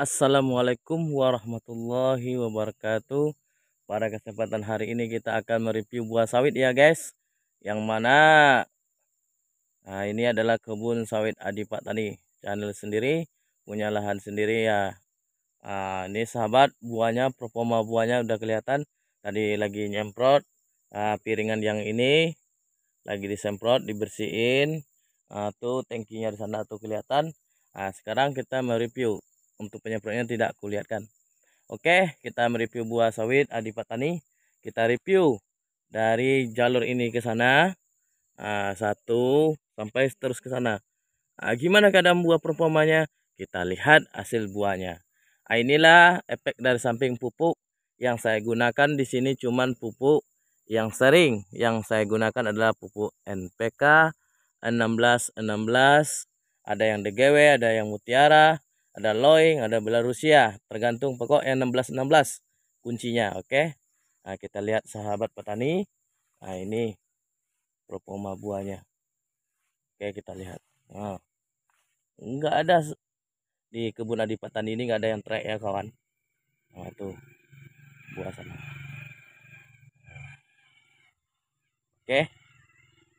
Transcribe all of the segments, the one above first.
Assalamualaikum warahmatullahi wabarakatuh Pada kesempatan hari ini kita akan mereview buah sawit ya guys Yang mana Nah ini adalah kebun sawit Adipak tani Channel sendiri Punya lahan sendiri ya nah, Ini sahabat buahnya performa buahnya udah kelihatan Tadi lagi nyemprot nah, Piringan yang ini Lagi disemprot dibersihin Nah, tuh tangkinya di sana tuh kelihatan. Nah, sekarang kita mereview untuk penyemprotnya tidak kulihatkan. Oke, kita mereview buah sawit adipatani. Kita review dari jalur ini ke sana. Nah, satu sampai terus ke sana. Nah, gimana keadaan buah performanya? Kita lihat hasil buahnya. Nah, inilah efek dari samping pupuk yang saya gunakan di sini cuman pupuk yang sering yang saya gunakan adalah pupuk NPK 16 16 ada yang DGW ada yang mutiara ada Loing, ada Belarusia, tergantung pokok yang 1616 kuncinya, oke. Okay? Nah, kita lihat sahabat petani. Nah, ini propoma buahnya. Oke, okay, kita lihat. Nah. Enggak ada di kebun Adi Petani ini nggak ada yang track ya, kawan. Nah, itu buah sana. Oke. Okay.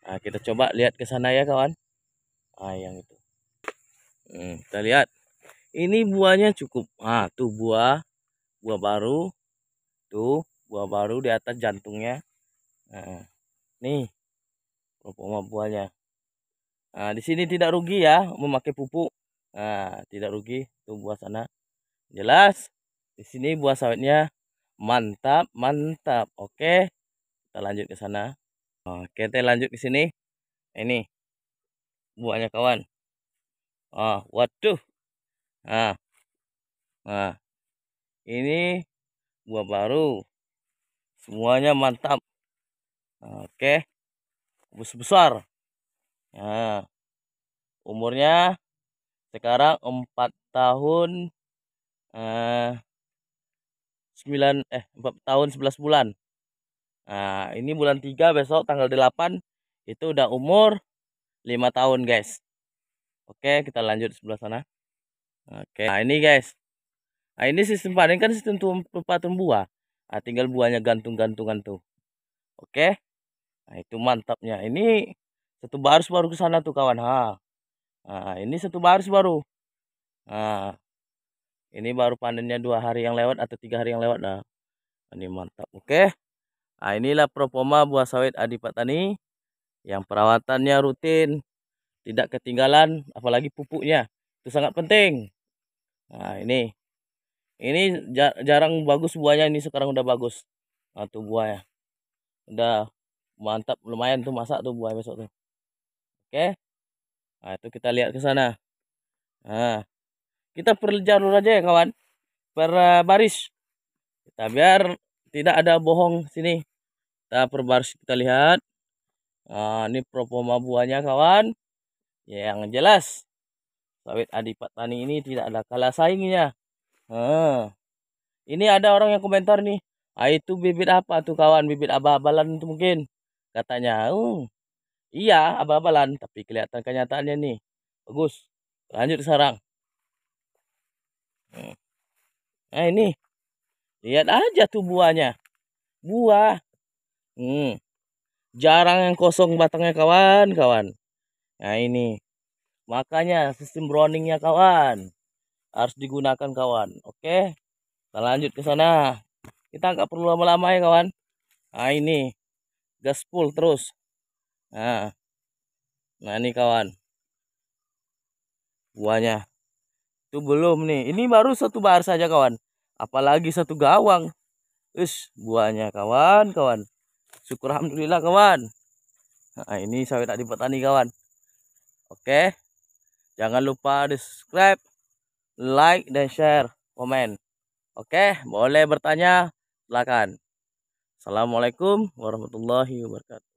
Nah, kita coba lihat ke sana ya, kawan. Ah, yang itu. Hmm, kita lihat ini buahnya cukup ah tuh buah buah baru tuh buah baru di atas jantungnya nah, nih poma buahnya nah, di sini tidak rugi ya memakai pupuk nah, tidak rugi tuh buah sana jelas di sini buah sawitnya mantap mantap oke kita lanjut ke sana oke kita lanjut ke sini ini buahnya kawan ah waduh Nah, nah ini buah baru. Semuanya mantap. Oke. Kubus besar. Nah, umurnya sekarang 4 tahun eh 9 eh 4 tahun 11 bulan. Nah, ini bulan 3 besok tanggal 8 itu udah umur 5 tahun, guys. Oke, kita lanjut sebelah sana. Oke. Nah, ini guys. Nah, ini sistem panen kan sistem tempat buah. Nah, tinggal buahnya gantung-gantungan tuh. Oke. Nah, itu mantapnya. Ini satu baris baru ke sana tuh kawan. Ha. Nah, ini satu baris baru. Nah, ini baru panennya dua hari yang lewat atau tiga hari yang lewat dah. Nah, ini mantap. Oke. Nah, inilah Propoma buah sawit Adipatani yang perawatannya rutin, tidak ketinggalan, apalagi pupuknya. Itu sangat penting nah ini ini jarang bagus buahnya ini sekarang udah bagus nah tuh buahnya udah mantap lumayan tuh masak tuh buah besok tuh oke okay? nah itu kita lihat ke sana nah kita perlu jalur aja ya kawan per eh, baris kita biar tidak ada bohong sini kita per baris kita lihat nah ini propo buahnya kawan yang jelas Sawit Adipat Tani ini tidak ada kalah saingnya. Ini ada orang yang komentar nih. Ah itu bibit apa tuh kawan? Bibit abal-abalan itu mungkin. Katanya, oh, iya abal-abalan. Tapi kelihatan kenyataannya nih. Bagus. Lanjut sekarang. Nah ini. Lihat aja tuh buahnya. Buah. Hmm. Jarang yang kosong batangnya kawan-kawan. Nah ini. Makanya sistem browningnya kawan harus digunakan kawan. Oke, kita lanjut ke sana. Kita nggak perlu lama-lama ya kawan. Nah ini gas full terus. Nah, nah ini kawan buahnya. Itu belum nih. Ini baru satu bar saja kawan. Apalagi satu gawang. Us buahnya kawan kawan. Syukur alhamdulillah kawan. Nah, ini sawit tak petani kawan. Oke. Okay. Jangan lupa di subscribe, like, dan share, komen. Oke, boleh bertanya, silakan. Assalamualaikum warahmatullahi wabarakatuh.